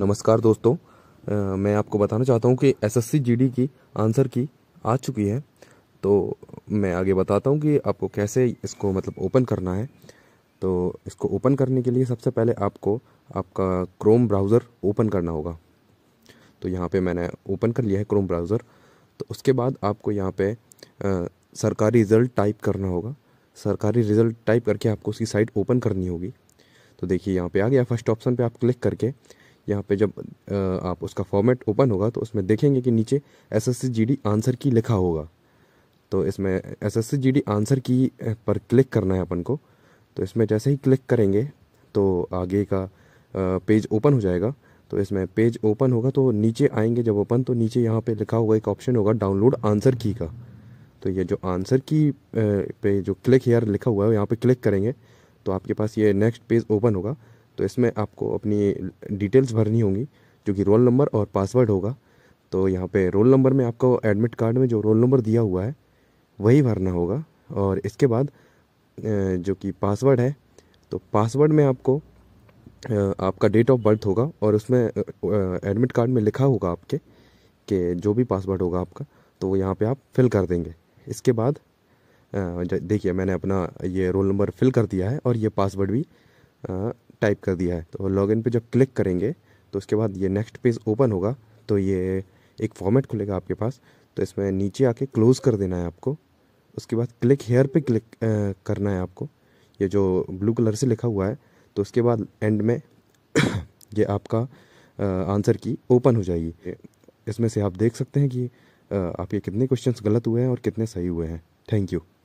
नमस्कार दोस्तों आ, मैं आपको बताना चाहता हूँ कि एसएससी जीडी की आंसर की आ चुकी है तो मैं आगे बताता हूँ कि आपको कैसे इसको मतलब ओपन करना है तो इसको ओपन करने के लिए सबसे पहले आपको आपका क्रोम ब्राउज़र ओपन करना होगा तो यहाँ पे मैंने ओपन कर लिया है क्रोम ब्राउज़र तो उसके बाद आपको यहाँ पर सरकारी रिज़ल्ट टाइप करना होगा सरकारी रिज़ल्ट टाइप करके आपको उसकी साइट ओपन करनी होगी तो देखिए यहाँ पे आ गया फर्स्ट ऑप्शन पे आप क्लिक करके यहाँ पे जब आप उसका फॉर्मेट ओपन होगा तो उसमें देखेंगे कि नीचे एस एस आंसर की लिखा होगा तो इसमें एस एस आंसर की पर क्लिक करना है अपन को तो इसमें जैसे ही क्लिक करेंगे तो आगे का पेज ओपन हो जाएगा तो इसमें पेज ओपन होगा तो नीचे आएंगे जब ओपन तो नीचे यहाँ पे लिखा होगा एक ऑप्शन होगा डाउनलोड आंसर की का तो ये जो आंसर की पे जो क्लिक हेयर लिखा हुआ है यहाँ पे क्लिक करेंगे तो आपके पास ये नेक्स्ट पेज ओपन होगा तो इसमें आपको अपनी डिटेल्स भरनी होंगी जो कि रोल नंबर और पासवर्ड होगा तो यहाँ पे रोल नंबर में आपको एडमिट कार्ड में जो रोल नंबर दिया हुआ है वही भरना होगा और इसके बाद जो कि पासवर्ड है तो पासवर्ड में आपको आपका डेट ऑफ बर्थ होगा और उसमें एडमिट कार्ड में लिखा होगा आपके कि जो भी पासवर्ड होगा आपका तो वो यहाँ पर आप फिल कर देंगे इसके बाद देखिए मैंने अपना ये रोल नंबर फिल कर दिया है और ये पासवर्ड भी टाइप कर दिया है तो लॉगिन पे जब क्लिक करेंगे तो उसके बाद ये नेक्स्ट पेज ओपन होगा तो ये एक फॉर्मेट खुलेगा आपके पास तो इसमें नीचे आके क्लोज़ कर देना है आपको उसके बाद क्लिक हेयर पे क्लिक करना है आपको ये जो ब्लू कलर से लिखा हुआ है तो उसके बाद एंड में ये आपका आंसर की ओपन हो जाएगी इसमें से आप देख सकते हैं कि आपके कितने क्वेश्चंस गलत हुए हैं और कितने सही हुए हैं थैंक यू